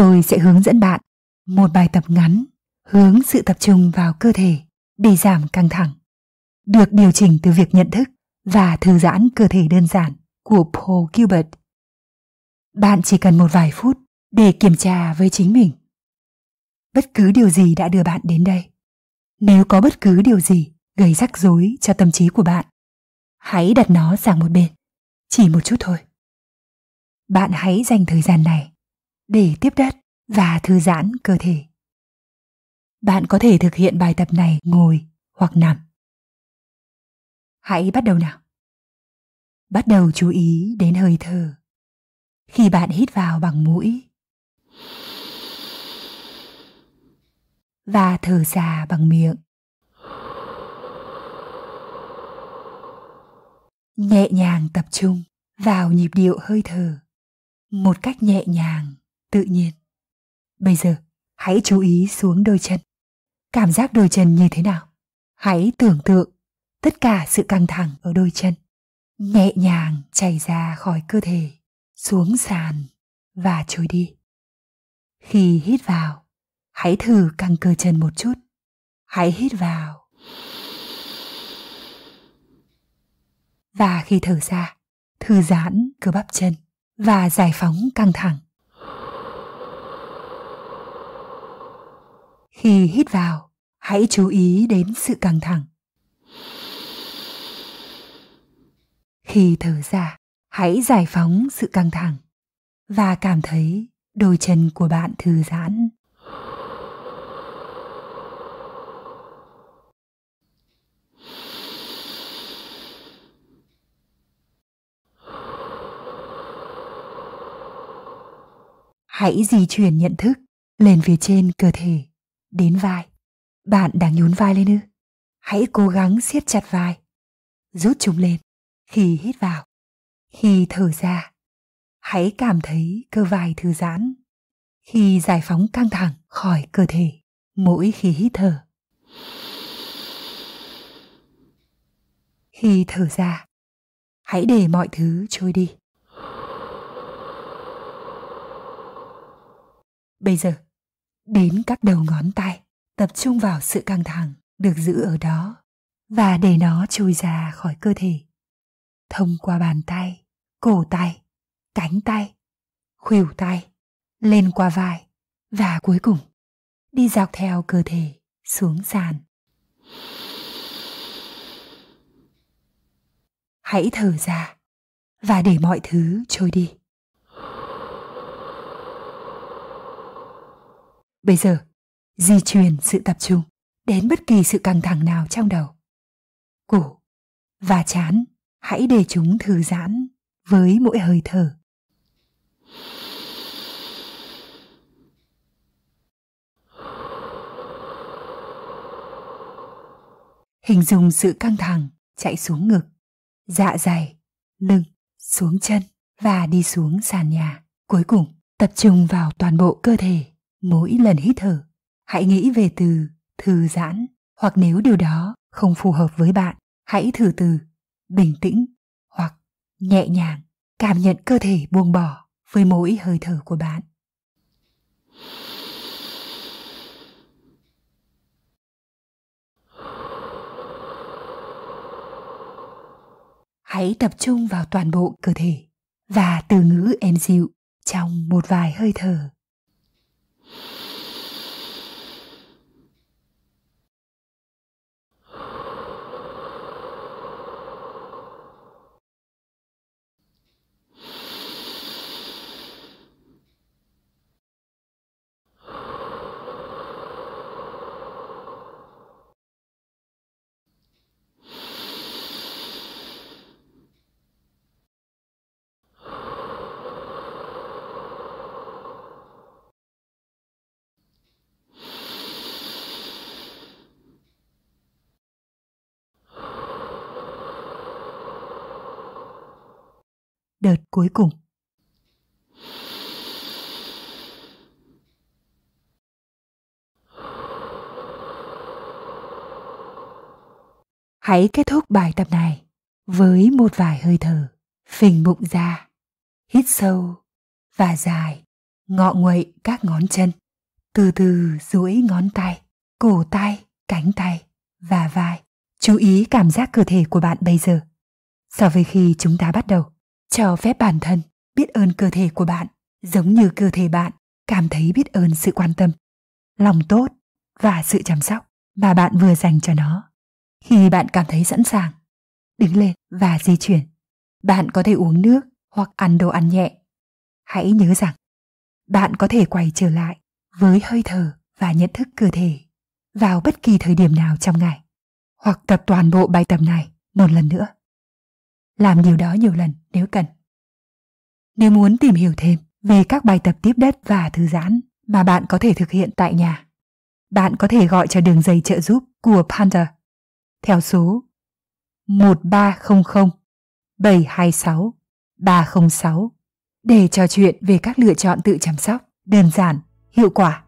Tôi sẽ hướng dẫn bạn một bài tập ngắn hướng sự tập trung vào cơ thể để giảm căng thẳng. Được điều chỉnh từ việc nhận thức và thư giãn cơ thể đơn giản của Paul Gilbert. Bạn chỉ cần một vài phút để kiểm tra với chính mình. Bất cứ điều gì đã đưa bạn đến đây. Nếu có bất cứ điều gì gây rắc rối cho tâm trí của bạn, hãy đặt nó sang một bên, chỉ một chút thôi. Bạn hãy dành thời gian này để tiếp đất và thư giãn cơ thể. Bạn có thể thực hiện bài tập này ngồi hoặc nằm. Hãy bắt đầu nào. Bắt đầu chú ý đến hơi thở. Khi bạn hít vào bằng mũi và thở ra bằng miệng. Nhẹ nhàng tập trung vào nhịp điệu hơi thở một cách nhẹ nhàng tự nhiên. Bây giờ, hãy chú ý xuống đôi chân. Cảm giác đôi chân như thế nào? Hãy tưởng tượng tất cả sự căng thẳng ở đôi chân nhẹ nhàng chảy ra khỏi cơ thể, xuống sàn và trôi đi. Khi hít vào, hãy thử căng cơ chân một chút. Hãy hít vào. Và khi thở ra, thư giãn cơ bắp chân và giải phóng căng thẳng. Khi hít vào, hãy chú ý đến sự căng thẳng. Khi thở ra, hãy giải phóng sự căng thẳng và cảm thấy đôi chân của bạn thư giãn. Hãy di chuyển nhận thức lên phía trên cơ thể đến vai. Bạn đang nhún vai lên ư? Hãy cố gắng siết chặt vai. Rút chúng lên khi hít vào. Khi thở ra, hãy cảm thấy cơ vai thư giãn. Khi giải phóng căng thẳng khỏi cơ thể mỗi khi hít thở. Khi thở ra, hãy để mọi thứ trôi đi. Bây giờ, đến các đầu ngón tay, tập trung vào sự căng thẳng được giữ ở đó và để nó trôi ra khỏi cơ thể. Thông qua bàn tay, cổ tay, cánh tay, khuỷu tay, lên qua vai và cuối cùng đi dọc theo cơ thể xuống sàn. Hãy thở ra và để mọi thứ trôi đi. Bây giờ, di truyền sự tập trung đến bất kỳ sự căng thẳng nào trong đầu. Cổ và chán hãy để chúng thư giãn với mỗi hơi thở. Hình dung sự căng thẳng chạy xuống ngực, dạ dày, lưng, xuống chân và đi xuống sàn nhà. Cuối cùng, tập trung vào toàn bộ cơ thể mỗi lần hít thở hãy nghĩ về từ thư giãn hoặc nếu điều đó không phù hợp với bạn hãy thử từ bình tĩnh hoặc nhẹ nhàng cảm nhận cơ thể buông bỏ với mỗi hơi thở của bạn hãy tập trung vào toàn bộ cơ thể và từ ngữ êm dịu trong một vài hơi thở đợt cuối cùng. Hãy kết thúc bài tập này với một vài hơi thở phình bụng ra, hít sâu và dài, ngọ nguậy các ngón chân, từ từ duỗi ngón tay, cổ tay, cánh tay và vai. Chú ý cảm giác cơ thể của bạn bây giờ so với khi chúng ta bắt đầu cho phép bản thân biết ơn cơ thể của bạn giống như cơ thể bạn cảm thấy biết ơn sự quan tâm lòng tốt và sự chăm sóc mà bạn vừa dành cho nó khi bạn cảm thấy sẵn sàng đứng lên và di chuyển bạn có thể uống nước hoặc ăn đồ ăn nhẹ hãy nhớ rằng bạn có thể quay trở lại với hơi thở và nhận thức cơ thể vào bất kỳ thời điểm nào trong ngày hoặc tập toàn bộ bài tập này một lần nữa làm điều đó nhiều lần nếu cần. Nếu muốn tìm hiểu thêm về các bài tập tiếp đất và thư giãn mà bạn có thể thực hiện tại nhà, bạn có thể gọi cho đường dây trợ giúp của Panda theo số 1300 726 306 để trò chuyện về các lựa chọn tự chăm sóc đơn giản, hiệu quả